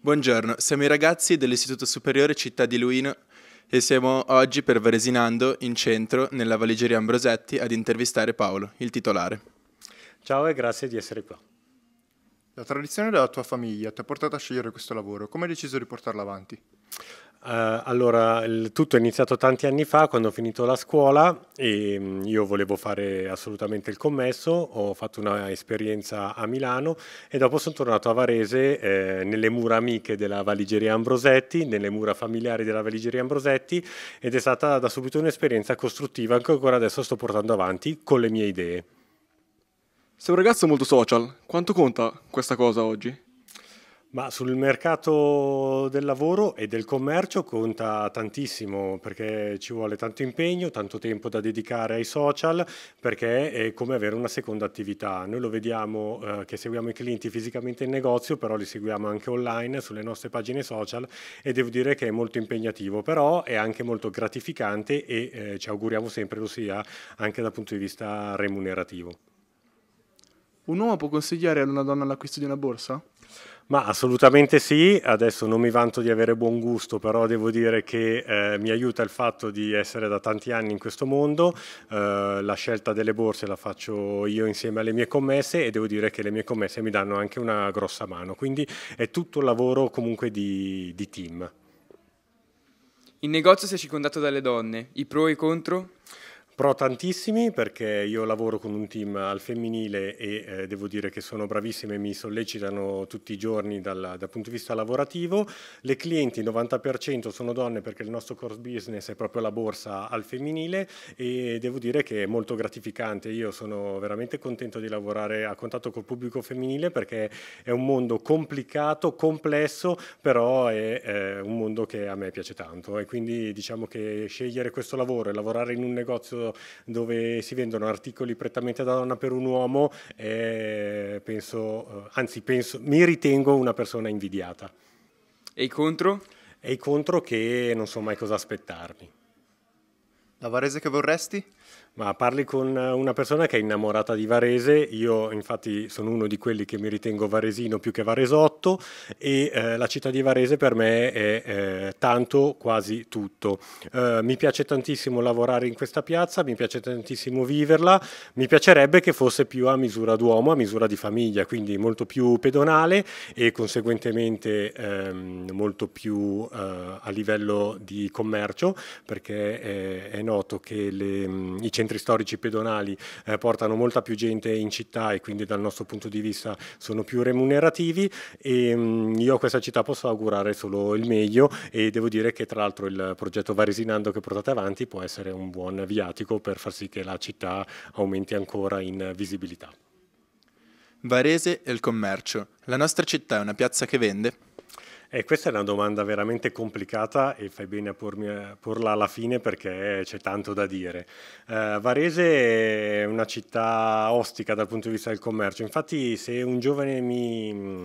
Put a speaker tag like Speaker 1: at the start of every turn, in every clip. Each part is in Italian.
Speaker 1: Buongiorno, siamo i ragazzi dell'Istituto Superiore Città di Luino e siamo oggi per Varesinando in centro nella valigeria Ambrosetti ad intervistare Paolo, il titolare. Ciao e grazie di essere qua. La tradizione della tua famiglia ti ha portato a scegliere questo lavoro, come hai deciso di portarlo avanti? Uh, allora, il tutto è iniziato tanti anni fa quando ho finito la scuola e um, io volevo fare assolutamente il commesso, ho fatto un'esperienza a Milano e dopo sono tornato a Varese eh, nelle mura amiche della Valigeria Ambrosetti, nelle mura familiari della Valigeria Ambrosetti ed è stata da subito un'esperienza costruttiva che ancora adesso sto portando avanti con le mie idee. Sei un ragazzo molto social, quanto conta questa cosa oggi? Ma sul mercato del lavoro e del commercio conta tantissimo perché ci vuole tanto impegno, tanto tempo da dedicare ai social perché è come avere una seconda attività. Noi lo vediamo eh, che seguiamo i clienti fisicamente in negozio, però li seguiamo anche online sulle nostre pagine social e devo dire che è molto impegnativo, però è anche molto gratificante e eh, ci auguriamo sempre lo sia anche dal punto di vista remunerativo. Un uomo può consigliare ad una donna l'acquisto di una borsa? Ma assolutamente sì, adesso non mi vanto di avere buon gusto, però devo dire che eh, mi aiuta il fatto di essere da tanti anni in questo mondo, eh, la scelta delle borse la faccio io insieme alle mie commesse e devo dire che le mie commesse mi danno anche una grossa mano, quindi è tutto un lavoro comunque di, di team. Il negozio si è circondato dalle donne, i pro e i contro? Pro tantissimi perché io lavoro con un team al femminile e eh, devo dire che sono bravissime, e mi sollecitano tutti i giorni dal, dal punto di vista lavorativo. Le clienti, il 90% sono donne perché il nostro core business è proprio la borsa al femminile e devo dire che è molto gratificante. Io sono veramente contento di lavorare a contatto col pubblico femminile perché è un mondo complicato, complesso, però è, è un mondo che a me piace tanto e quindi diciamo che scegliere questo lavoro e lavorare in un negozio dove si vendono articoli prettamente da donna per un uomo, eh, penso, anzi penso, mi ritengo una persona invidiata. E i contro? E i contro che non so mai cosa aspettarmi. La Varese che vorresti? Ma parli con eh, una persona che è innamorata di Varese, io infatti sono uno di quelli che mi ritengo varesino più che varesotto e eh, la città di Varese per me è eh, tanto, quasi tutto. Eh, mi piace tantissimo lavorare in questa piazza, mi piace tantissimo viverla, mi piacerebbe che fosse più a misura d'uomo, a misura di famiglia, quindi molto più pedonale e conseguentemente ehm, molto più eh, a livello di commercio perché eh, è, è noto che le, i centri storici pedonali eh, portano molta più gente in città e quindi dal nostro punto di vista sono più remunerativi e mh, io a questa città posso augurare solo il meglio e devo dire che tra l'altro il progetto Varesinando che portate avanti può essere un buon viatico per far sì che la città aumenti ancora in visibilità. Varese e il commercio. La nostra città è una piazza che vende, eh, questa è una domanda veramente complicata e fai bene a, pormi, a porla alla fine perché c'è tanto da dire. Eh, Varese è una città ostica dal punto di vista del commercio, infatti se un giovane mi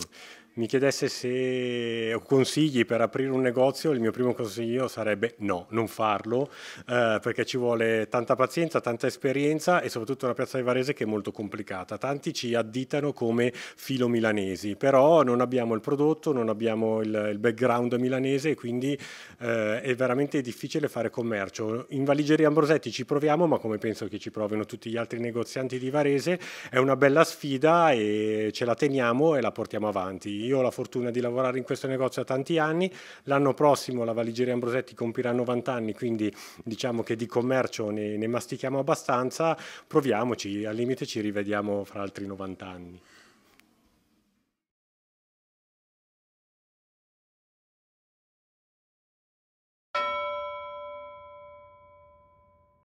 Speaker 1: mi chiedesse se ho consigli per aprire un negozio, il mio primo consiglio sarebbe no, non farlo, eh, perché ci vuole tanta pazienza, tanta esperienza e soprattutto una piazza di Varese che è molto complicata. Tanti ci additano come filo milanesi, però non abbiamo il prodotto, non abbiamo il, il background milanese e quindi eh, è veramente difficile fare commercio. In Valigeria Ambrosetti ci proviamo, ma come penso che ci provino tutti gli altri negozianti di Varese, è una bella sfida e ce la teniamo e la portiamo avanti. Io ho la fortuna di lavorare in questo negozio da tanti anni, l'anno prossimo la valigeria Ambrosetti compirà 90 anni, quindi diciamo che di commercio ne, ne mastichiamo abbastanza, proviamoci, al limite ci rivediamo fra altri 90 anni.